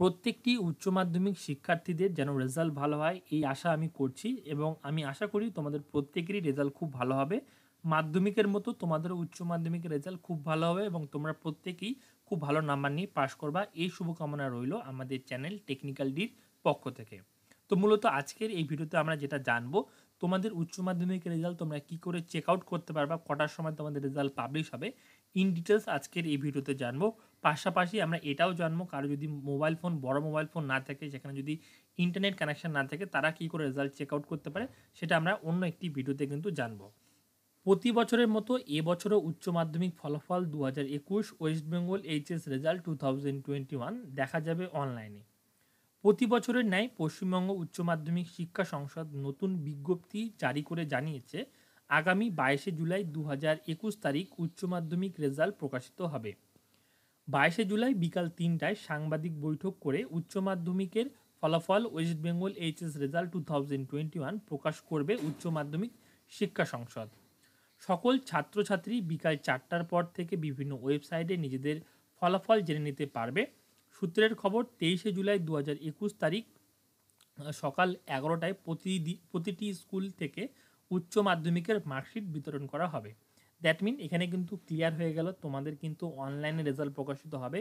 প্রত্যেকটি উচ্চ মাধ্যমিক শিক্ষার্থীদের যেন রেজাল্ট ভালো হয় এই আশা আমি করছি এবং আমি আশা করি তোমাদের প্রত্যেকেরই রেজাল্ট খুব ভালো হবে মাধ্যমিকের মতো তোমাদের উচ্চ মাধ্যমিকের রেজাল্ট খুব ভালো হবে এবং তোমরা প্রত্যেকেই খুব ভালো নাম্বার নিয়ে পাশ করবা এই শুভকামনা রইল আমাদের চ্যানেল টেকনিক্যাল ডির পক্ষ থেকে তো মূলত আজকের এই ভিডিওতে আমরা যেটা জানবো তোমাদের উচ্চ মাধ্যমিক রেজাল্ট তোমরা কি করে চেক আউট করতে পারবা কটার সময় তোমাদের রেজাল্ট পাবলিশ হবে ইন ডিটেলস আজকের এই ভিডিওতে জানবো পাশাপাশি আমরা এটাও জানবো কারো যদি মোবাইল ফোন বড় মোবাইল ফোন না থাকে সেখানে যদি ইন্টারনেট কানেকশান না থাকে তারা কী করে রেজাল্ট চেক আউট করতে পারে সেটা আমরা অন্য একটি ভিডিওতে কিন্তু জানবো প্রতি বছরের মতো এবছরও উচ্চ মাধ্যমিক ফলাফল দু হাজার একুশ West Bengal HS result two thousand twenty one দেখা যাবে অনলাইনে প্রতি বছরের ন্যায় পশ্চিমবঙ্গ উচ্চ মাধ্যমিক শিক্ষা সংসদ নতুন বিজ্ঞপ্তি জারি করে জানিয়েছে আগামী বাইশে জুলাই দু হাজার একুশ তারিখ উচ্চ মাধ্যমিক রেজাল্ট প্রকাশিত হবে বাইশে জুলাই বিকাল তিনটায় সাংবাদিক বৈঠক করে উচ্চ মাধ্যমিকের ফলাফল West Bengal HS result two thousand twenty one প্রকাশ করবে উচ্চ মাধ্যমিক শিক্ষা সংসদ সকল ছাত্রছাত্রী বিকাল চারটার পর থেকে বিভিন্ন ওয়েবসাইটে নিজেদের ফলাফল জেনে নিতে পারবে সূত্রের খবর তেইশে জুলাই দু হাজার একুশ তারিখ সকাল এগারোটায় প্রতিটি স্কুল থেকে উচ্চ মাধ্যমিকের মার্কশিট বিতরণ করা হবে দ্যাট মিন এখানে কিন্তু ক্লিয়ার হয়ে গেল তোমাদের কিন্তু অনলাইনে রেজাল্ট প্রকাশিত হবে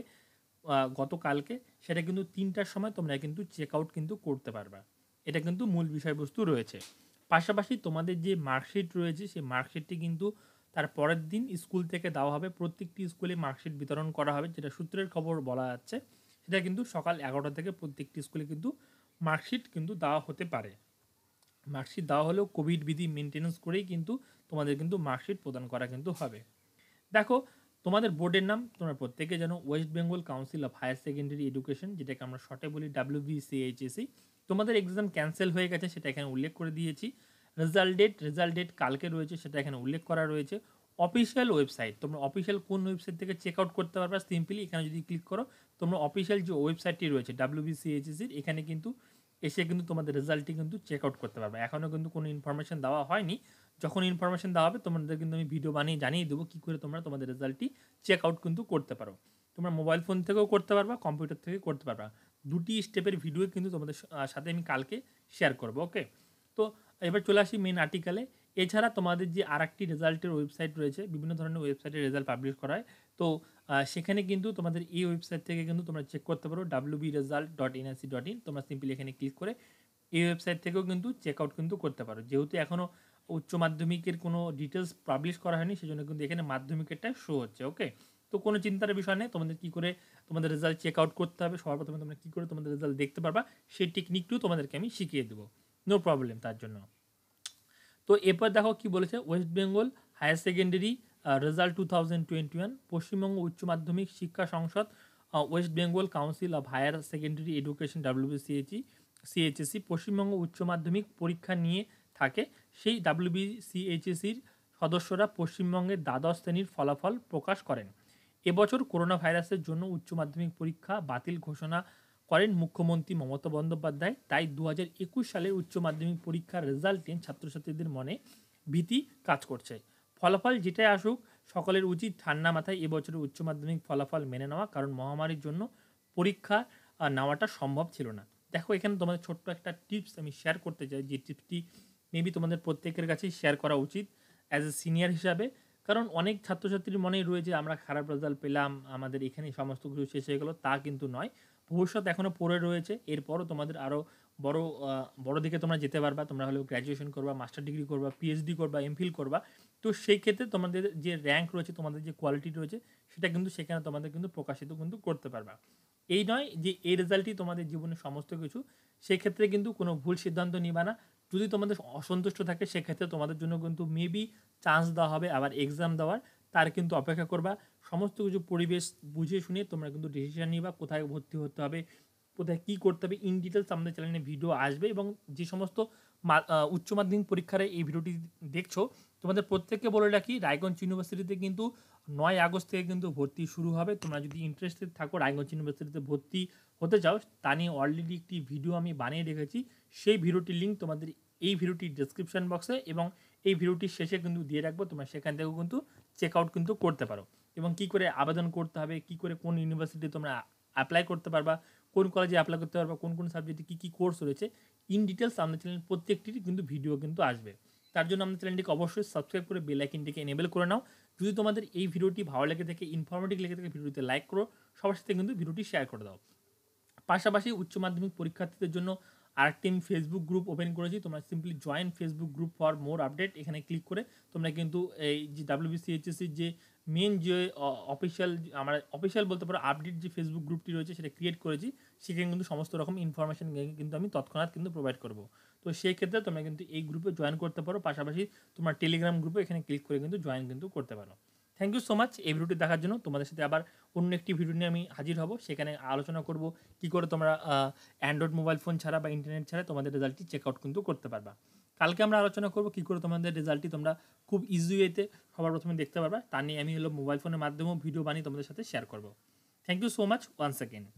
গতকালকে সেটা কিন্তু তিনটার সময় তোমরা কিন্তু চেক আউট কিন্তু করতে পারবা এটা কিন্তু মূল বিষয়বস্তু রয়েছে পাশাপাশি তোমাদের যে মার্কশিট রয়েছে সেই মার্কশিটটি কিন্তু তার পরের দিন স্কুল থেকে দেওয়া হবে প্রত্যেকটি স্কুলে মার্কশিট বিতরণ করা হবে যেটা সূত্রের খবর বলা যাচ্ছে সেটা কিন্তু সকাল এগারোটা থেকে প্রত্যেকটি স্কুলে কিন্তু মার্কশিট কিন্তু দেওয়া হতে পারে মার্কশিট দেওয়া হলেও কোভিড বিধি মেনটেন্স করেই কিন্তু তোমাদের কিন্তু মার্কশিট প্রদান করা কিন্তু হবে দেখো তোমাদের বোর্ডের নাম তোমরা প্রত্যেকে জানো West Bengal council of higher secondary education যেটাকে আমরা শর্টে বলি ডাব্লিউ বিসিএইচএসি e। তোমাদের এক্সাম ক্যান্সেল হয়ে গেছে সেটা এখানে উল্লেখ করে দিয়েছি রেজাল্ট ডেট রেজাল্ট ডেট কালকে রয়েছে সেটা এখানে উল্লেখ করা রয়েছে অফিসিয়াল ওয়েবসাইট তোমরা অফিসিয়াল কোন ওয়েবসাইট থেকে চেক আউট করতে পারবে সিম্পলি এখানে যদি ক্লিক করো তোমরা অফিসিয়াল যে ওয়েবসাইটটি রয়েছে বিসিএইচএসির e, এখানে কিন্তু এসে কিন্তু তোমাদের রেজাল্টটি কিন্তু চেক আউট করতে পারবে এখনও কিন্তু কোনো ইনফরমেশান দেওয়া হয়নি যখন ইনফরমেশান দেওয়া হবে তোমাদের কিন্তু আমি ভিডিও বানিয়ে জানিয়ে দেবো কী করে তোমরা তোমাদের রেজাল্টটি চেক আউট কিন্তু করতে পারো তোমরা মোবাইল ফোন থেকেও করতে পারবা কম্পিউটার থেকে করতে পারবা দুটি স্টেপের ভিডিও কিন্তু তোমাদের সাথে আমি কালকে শেয়ার করবো ওকে তো এবার চলে আসি মেন আর্টিকালে এছাড়া তোমাদের যে আর একটি রেজাল্টের ওয়েবসাইট রয়েছে বিভিন্ন ধরনের ওয়েবসাইটে রেজাল্ট পাবলিশ করা হয় তো সেখানে কিন্তু তোমাদের এই ওয়েবসাইট থেকে কিন্তু তোমরা চেক করতে পারো W B result dot NIC dot in তোমরা সিম্পলি এখানে ক্লিক করে এই ওয়েবসাইট থেকেও কিন্তু চেক আউট কিন্তু করতে পারো যেহেতু এখনও উচ্চ মাধ্যমিকের কোনো ডিটেলস পাবলিশ করা হয়নি সেজন্য কিন্তু এখানে মাধ্যমিকেরটা শো হচ্ছে ওকে তো কোনো চিন্তার বিষয় নেই তোমাদের কী করে তোমাদের রেজাল্ট চেক আউট করতে হবে সবার প্রথমে তোমরা কী করে তোমাদের রেজাল্ট দেখতে পারবা সেই টেকনিকটিও তোমাদেরকে আমি শিখিয়ে দেবো নো প্রবলেম তার জন্য তো এরপর দেখো কি বলেছে West Bengal higher secondary result two thousand twenty one Paschimbanga উচ্চ মাধ্যমিক শিক্ষা সংসদ West Bengal council of higher secondary education WBCHSE CHSE Paschimbanga উচ্চ মাধ্যমিক পরীক্ষা নিয়ে থাকে সেই ডাব্লিউবিসিএইচএসির e সদস্যরা পশ্চিমবঙ্গের দ্বাদশ শ্রেণীর ফলাফল প্রকাশ করেন এবছর করোনা ভাইরাসের জন্য উচ্চ মাধ্যমিক পরীক্ষা বাতিল ঘোষণা করেন মুখ্যমন্ত্রী মমতা বন্দ্যোপাধ্যায় তাই দু সালের উচ্চ মাধ্যমিক পরীক্ষার রেজাল্ট নিয়ে ছাত্রছাত্রীদের মনে ভীতি কাজ করছে ফলাফল যেটাই আসুক সকলের উচিত ঠান্ডা মাথায় এবছরের উচ্চ মাধ্যমিক ফলাফল মেনে নেওয়া কারণ মহামারীর জন্য পরীক্ষা নেওয়াটা সম্ভব ছিল না দেখো এখানে তোমাদের ছোট্ট একটা টিপস আমি শেয়ার করতে চাই যে টিপসটি মেবি তোমাদের প্রত্যেকের কাছেই শেয়ার করা উচিত অ্যাজ এ সিনিয়র হিসাবে কারণ অনেক ছাত্রছাত্রীর মনেই রয়েছে আমরা খারাপ রেজাল্ট পেলাম আমাদের এখানে সমস্ত কিছু শেষ হয়ে গেলো তা কিন্তু নয় ভবিষ্যৎ এখনও পড়ে রয়েছে এরপরও তোমাদের আরও বড় বড় দিকে তোমরা যেতে পারবা তোমরা হলেও গ্র্যাজুয়েশন করবা মাস্টার ডিগ্রি করবা পিএইচডি করবা এমফিল করবা তো সেই ক্ষেত্রে তোমাদের যে র্যাঙ্ক রয়েছে তোমাদের যে কোয়ালিটি রয়েছে সেটা কিন্তু সেখানে তোমাদের কিন্তু প্রকাশিত কিন্তু করতে পারবা এই নয় যে এই রেজাল্টই তোমাদের জীবনের সমস্ত কিছু সেক্ষেত্রে কিন্তু কোনো ভুল সিদ্ধান্ত নিবা না যদি তোমাদের অসন্তুষ্ট থাকে সেক্ষেত্রে তোমাদের জন্য কিন্তু মেবি চান্স দেওয়া হবে আবার এক্সাম দেওয়ার তার কিন্তু অপেক্ষা করবা সমস্ত কিছু পরিবেশ বুঝে শুনে তোমরা কিন্তু ডিসিশন নিবা কোথায় ভর্তি হতে হবে কোথায় কী করতে হবে ইন ডিটেলস আমাদের চ্যানেলে ভিডিও আসবে এবং যে সমস্ত উচ্চ মাধ্যমিক পরীক্ষার এই ভিডিওটি দেখছো তোমাদের প্রত্যেককে বলে রাখি রায়গঞ্জ ইউনিভার্সিটিতে কিন্তু নয় আগস্ট থেকে কিন্তু ভর্তি শুরু হবে তোমরা যদি ইন্টারেস্টেড থাকো রায়গঞ্জ ইউনিভার্সিটিতে ভর্তি হতে চাও তা নিয়ে অলরেডি একটি ভিডিও আমি বানিয়ে রেখেছি সেই ভিডিওটির লিঙ্ক তোমাদের এই ভিডিওটির ডেসক্রিপশন বক্সে এবং এই ভিডিওটির শেষে কিন্তু দিয়ে রাখবো তোমরা সেখান থেকেও কিন্তু চেক আউট কিন্তু করতে পারো এবং কি করে আবেদন করতে হবে কি করে কোন ইউনিভার্সিটি তোমরা অ্যাপ্লাই করতে পারবা কোন কলেজে অ্যাপ্লাই করতে পারবা কোন কোন সাবজেক্টে কী কী কোর্স রয়েছে ইন ডিটেলস আমাদের চ্যানেল প্রত্যেকটির কিন্তু ভিডিও কিন্তু আসবে তার জন্য আমাদের চ্যানেলটিকে অবশ্যই সাবস্ক্রাইব করে বেল আইকনটিকে এনেবেল করে নাও যদি তোমাদের এই ভিডিওটি ভালো লেগে থাকে ইনফরমেটিভ লেগে থাকে ভিডিওতে লাইক করো সবার সাথে কিন্তু ভিডিওটি শেয়ার করে দাও পাশাপাশি উচ্চ মাধ্যমিক পরীক্ষার্থীদের জন্য আরেকটি আমি ফেসবুক গ্রুপ ওপেন করেছি তোমরা simply join Facebook group for more update এখানে ক্লিক করে তোমরা কিন্তু এই যে ডাব্লিউবিসিএইচএসির যে মেন যে অফিসিয়াল আমরা অফিসিয়াল বলতে পারো আপডেট যে ফেসবুক গ্রুপটি রয়েছে সেটা ক্রিয়েট করেছি সেখানে কিন্তু সমস্ত রকম ইনফরমেশান কিন্তু আমি তৎক্ষণাৎ কিন্তু প্রোভাইড করবো তো সেই ক্ষেত্রে তোমরা কিন্তু এই গ্রুপে জয়েন করতে পারো পাশাপাশি তোমার টেলিগ্রাম গ্রুপে এখানে ক্লিক করে কিন্তু জয়েন কিন্তু করতে পারো থ্যাংক ইউ সো মাচ এই ভিডিওটি দেখার জন্য তোমাদের সাথে আবার অন্য একটি ভিডিও নিয়ে আমি হাজির হব সেখানে আলোচনা করব কি করে তোমরা অ্যান্ড্রয়েড মোবাইল ফোন ছাড়া বা ইন্টারনেট ছাড়া তোমাদের রেজাল্টটি চেক আউট কিন্তু করতে পারবা কালকে আমরা আলোচনা করব কি করে তোমাদের রেজাল্টটি তোমরা খুব ইজি ওয়েতে সবার প্রথমে দেখতে পারবা তা নিয়ে আমি হলো মোবাইল ফোনের মাধ্যমেও ভিডিও বানিয়ে তোমাদের সাথে শেয়ার করব thank you so much one second